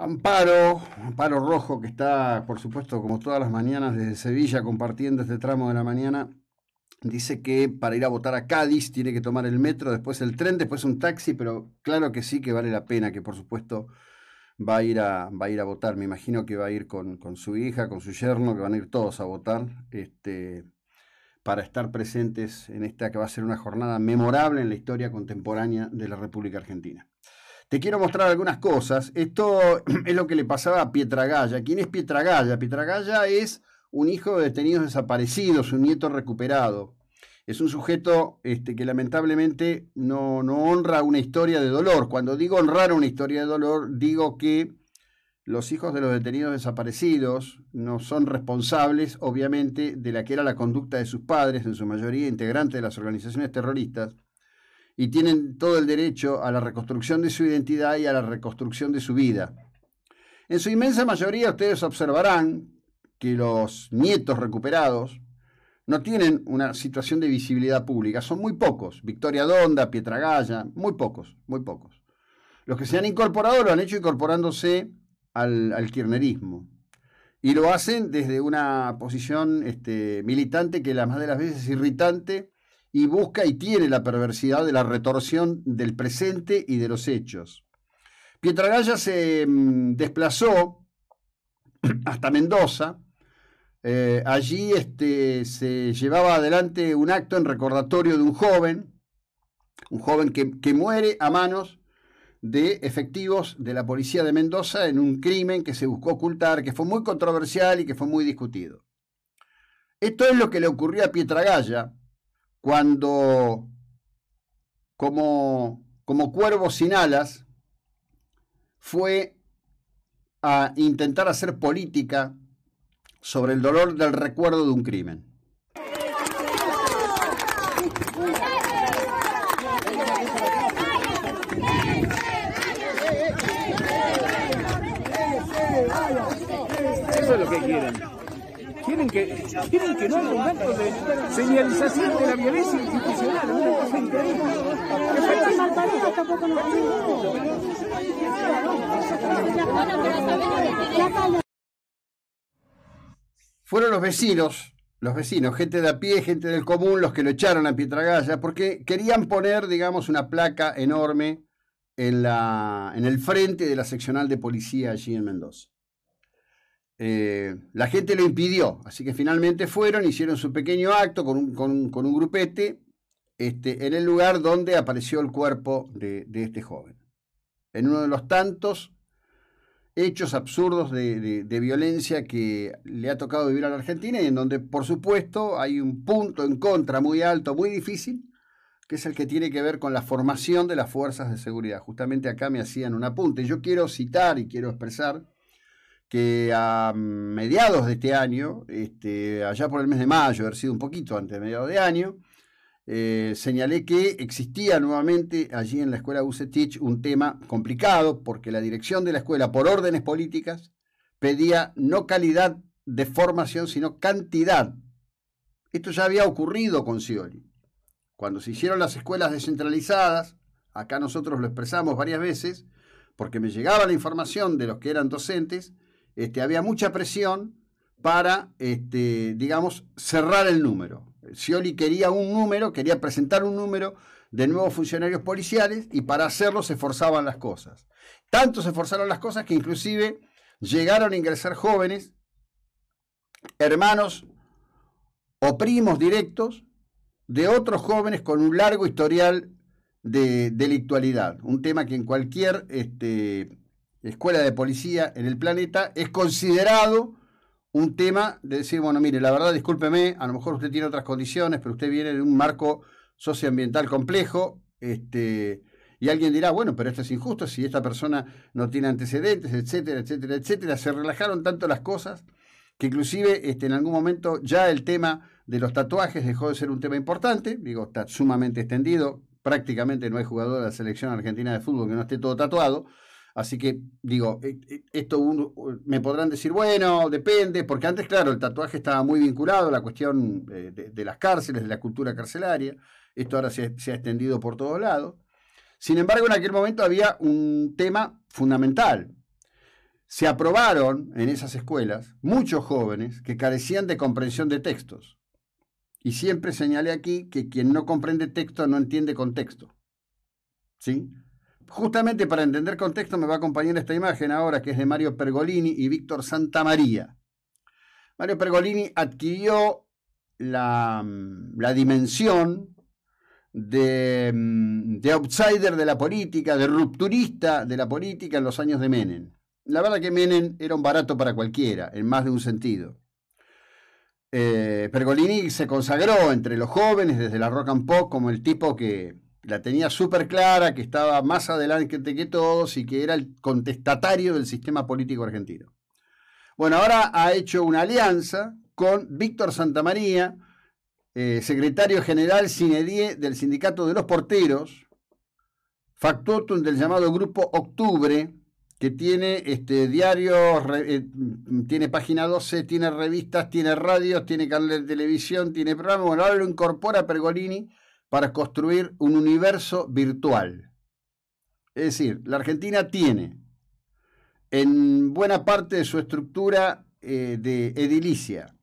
Amparo, Amparo Rojo, que está, por supuesto, como todas las mañanas desde Sevilla compartiendo este tramo de la mañana, dice que para ir a votar a Cádiz tiene que tomar el metro, después el tren, después un taxi, pero claro que sí que vale la pena, que por supuesto va a ir a, ir a votar. Me imagino que va a ir con, su hija, con su yerno, que van a ir todos a votar. Este, para estar presentes en esta que va a ser una jornada memorable en la historia contemporánea de la República Argentina. Te quiero mostrar algunas cosas. Esto es lo que le pasaba a Pietragalla. ¿Quién es Pietragalla? Pietragalla es un hijo de detenidos desaparecidos, un nieto recuperado. Es un sujeto este, que lamentablemente no, no honra una historia de dolor. Cuando digo honrar una historia de dolor, digo que los hijos de los detenidos desaparecidos no son responsables, obviamente, de la que era la conducta de sus padres, en su mayoría integrantes de las organizaciones terroristas, y tienen todo el derecho a la reconstrucción de su identidad y a la reconstrucción de su vida. En su inmensa mayoría ustedes observarán que los nietos recuperados no tienen una situación de visibilidad pública, son muy pocos, Victoria Donda, Gaya, muy pocos, muy pocos. Los que se han incorporado lo han hecho incorporándose al, al kirchnerismo. Y lo hacen desde una posición este, militante que la más de las veces es irritante y busca y tiene la perversidad de la retorsión del presente y de los hechos. Pietragalla se mm, desplazó hasta Mendoza. Eh, allí este, se llevaba adelante un acto en recordatorio de un joven, un joven que, que muere a manos de efectivos de la policía de Mendoza en un crimen que se buscó ocultar, que fue muy controversial y que fue muy discutido. Esto es lo que le ocurrió a Pietragalla, cuando como, como cuervo sin alas fue a intentar hacer política sobre el dolor del recuerdo de un crimen. es lo que tienen que, que no haya un acto de señalización de la violencia institucional. Una tampoco Fueron los vecinos, los vecinos, gente de a pie, gente del común, los que lo echaron a Pietragalla, porque querían poner, digamos, una placa enorme en, la, en el frente de la seccional de policía allí en Mendoza. Eh, la gente lo impidió, así que finalmente fueron, hicieron su pequeño acto con un, grupete este, en el lugar donde apareció el cuerpo de, este joven. En uno de los tantos hechos absurdos de, de violencia que le ha tocado vivir a la Argentina y en donde, por supuesto, hay un punto en contra muy alto, muy difícil, que es el que tiene que ver con la formación de las fuerzas de seguridad. Justamente acá me hacían un apunte. Yo quiero citar y quiero expresar que a mediados de este año, este, allá por el mes de mayo, haber sido un poquito antes de mediados de año, eh, señalé que existía nuevamente allí en la escuela usetich un tema complicado porque la dirección de la escuela, por órdenes políticas, pedía no calidad de formación, sino cantidad. Esto ya había ocurrido con Sioli. Cuando se hicieron las escuelas descentralizadas, acá nosotros lo expresamos varias veces, porque me llegaba la información de los que eran docentes, este, había mucha presión para, este, digamos, cerrar el número. Scioli quería un número, quería presentar un número de nuevos funcionarios policiales y para hacerlo se forzaban las cosas. Tanto se forzaron las cosas que inclusive llegaron a ingresar jóvenes, hermanos o primos directos de otros jóvenes con un largo historial de delictualidad. Un tema que en cualquier este, escuela de policía en el planeta, es considerado un tema de decir, bueno, mire, la verdad, discúlpeme, a lo mejor usted tiene otras condiciones, pero usted viene de un marco socioambiental complejo, este, y alguien dirá, bueno, pero esto es injusto, si esta persona no tiene antecedentes, etcétera, etcétera, etcétera. Se relajaron tanto las cosas que inclusive este, en algún momento ya el tema de los tatuajes dejó de ser un tema importante, digo, está sumamente extendido, prácticamente no hay jugador de la selección argentina de fútbol que no esté todo tatuado, Así que digo, e, e, esto me podrán decir, bueno, depende, porque antes, claro, el tatuaje estaba muy vinculado a la cuestión eh, de, las cárceles, de la cultura carcelaria. Esto ahora se, se ha extendido por todos lados. Sin embargo, en aquel momento había un tema fundamental. Se aprobaron en esas escuelas muchos jóvenes que carecían de comprensión de textos. Y siempre señalé aquí que quien no comprende texto no entiende contexto. ¿Sí? justamente para entender contexto me va a acompañar esta imagen ahora que es de Mario Pergolini y Víctor Santamaría. Mario Pergolini adquirió la, mm, dimensión mm, de, outsider de la política, de rupturista de la política en los años de Menem. La verdad que Menem era un barato para cualquiera, en más de un sentido. Eh, Pergolini se consagró entre los jóvenes desde la rock and pop como el tipo que, la tenía súper clara, que estaba más adelante que todos y que era el contestatario del sistema político argentino. Bueno, ahora ha hecho una alianza con Víctor Santamaría, eh, secretario general Cinedie del Sindicato de los Porteros, factotum del llamado Grupo Octubre, que tiene este, diarios, eh, tiene página 12, tiene revistas, tiene radios, tiene canales de televisión, tiene programas. Bueno, ahora lo incorpora Pergolini para construir un universo virtual. Es decir, la Argentina tiene en buena parte de su estructura eh, de edilicia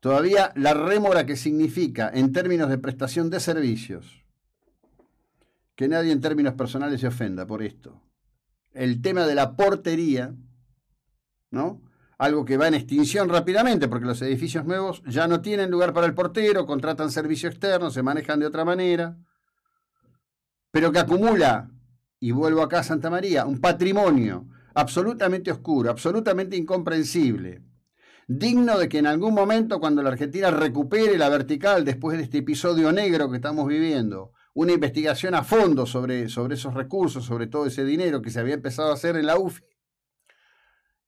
todavía la rémora que significa en términos de prestación de servicios. Que nadie en términos personales se ofenda por esto. El tema de la portería, ¿no? algo que va en extinción rápidamente, porque los edificios nuevos ya no tienen lugar para el portero, contratan servicio externo, se manejan de otra manera, pero que acumula, y vuelvo acá a Santa María, un patrimonio absolutamente oscuro, absolutamente incomprensible, digno de que en algún momento cuando la Argentina recupere la vertical después de este episodio negro que estamos viviendo, una investigación a fondo sobre, sobre esos recursos, sobre todo ese dinero que se había empezado a hacer en la UFI,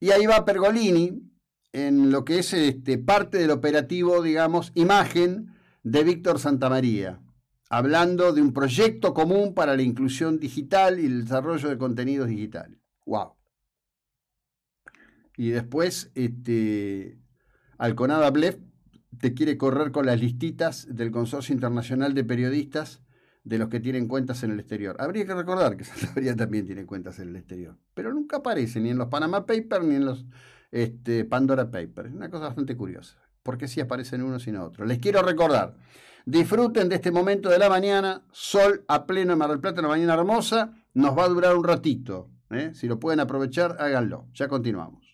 y ahí va Pergolini en lo que es este, parte del operativo, digamos, imagen de Víctor Santamaría, hablando de un proyecto común para la inclusión digital y el desarrollo de contenidos digitales. ¡Wow! Y después, este, Alconada Blef te quiere correr con las listitas del Consorcio Internacional de Periodistas de los que tienen cuentas en el exterior. Habría que recordar que Santa también tiene cuentas en el exterior, pero nunca aparece ni en los Panama Papers ni en los este, Pandora Papers. Es Una cosa bastante curiosa, porque sí aparecen unos y no otros. Les quiero recordar, disfruten de este momento de la mañana, sol a pleno en Mar del Plata, una mañana hermosa, nos va a durar un ratito. ¿eh? Si lo pueden aprovechar, háganlo. Ya continuamos.